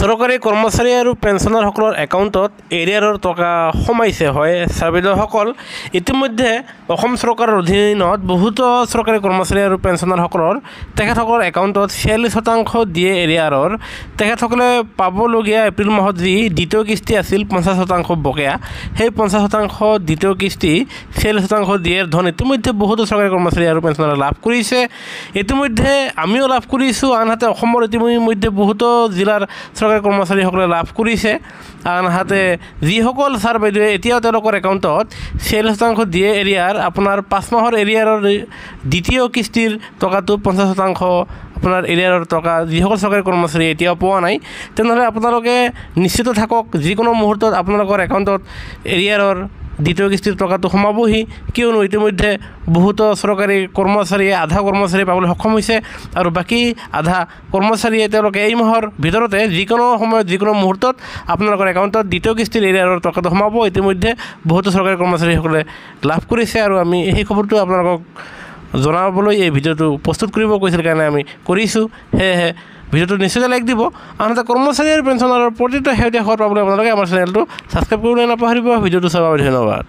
চৰকাৰী কৰ্মচাৰী আৰু পেঞ্চনাৰসকলৰ একাউণ্টত এৰিয়াৰৰ টকা সোমাইছে হয় চাৰ্বিদসকল ইতিমধ্যে অসম চৰকাৰৰ অধীনত বহুতো চৰকাৰী কৰ্মচাৰী আৰু পেঞ্চনাৰসকলৰ তেখেতসকলৰ একাউণ্টত ছিয়াল্লিছ শতাংশ দিয়ে এৰিয়াৰৰ তেখেতসকলে পাবলগীয়া এপ্ৰিল মাহত যি দ্বিতীয় কিস্তি আছিল পঞ্চাছ শতাংশ বকেয়া সেই পঞ্চাছ শতাংশ দ্বিতীয় কিস্তি ছিয়াল্লিছ শতাংশ দিয়ে ধন ইতিমধ্যে বহুতো চৰকাৰী কৰ্মচাৰী আৰু পেঞ্চনাৰ লাভ কৰিছে ইতিমধ্যে আমিও লাভ কৰিছোঁ আনহাতে অসমৰ ইতিমধ্যে বহুতো জিলাৰ চৰকাৰী কৰ্মচাৰীসকলে লাভ কৰিছে আনহাতে যিসকল ছাৰ বাইদেৱে এতিয়াও তেওঁলোকৰ একাউণ্টত চেল শতাংশ দিয়ে এৰিয়াৰ আপোনাৰ পাঁচ মাহৰ এৰিয়াৰৰ দ্বিতীয় কিস্তিৰ টকাটো পঞ্চাছ শতাংশ আপোনাৰ এৰিয়াৰৰ টকা যিসকল চৰকাৰী কৰ্মচাৰী এতিয়াও পোৱা নাই তেনেহ'লে আপোনালোকে নিশ্চিত থাকক যিকোনো মুহূৰ্তত আপোনালোকৰ একাউণ্টত এৰিয়াৰৰ দ্বিতীয় কিস্তিৰ টকাটো সোমাবহি কিয়নো ইতিমধ্যে বহুতো চৰকাৰী কৰ্মচাৰীয়ে আধা কৰ্মচাৰী পাবলৈ সক্ষম হৈছে আৰু বাকী আধা কৰ্মচাৰীয়ে তেওঁলোকে এই মাহৰ ভিতৰতে যিকোনো সময়ত যিকোনো মুহূৰ্তত আপোনালোকৰ একাউণ্টত দ্বিতীয় কিস্তিৰ এৰিয়াৰ টকাটো সোমাব ইতিমধ্যে বহুতো চৰকাৰী কৰ্মচাৰীসকলে লাভ কৰিছে আৰু আমি সেই খবৰটো আপোনালোকক জনাবলৈ এই ভিডিঅ'টো প্ৰস্তুত কৰিব কৈছিল কাৰণে আমি কৰিছোঁ সেয়েহে ভিডিঅ'টো নিশ্চয় লাইক দিব আনহাতে কৰ্মচাৰী আৰু পেঞ্চনাৰৰ প্ৰতিটো শেহতীয়া খবৰ পাবলৈ আপোনালোকে আমাৰ চেনেলটো ছাবস্ক্ৰাইব কৰিবলৈ নাপাহৰিব ভিডিঅ'টো চাবলৈ ধন্যবাদ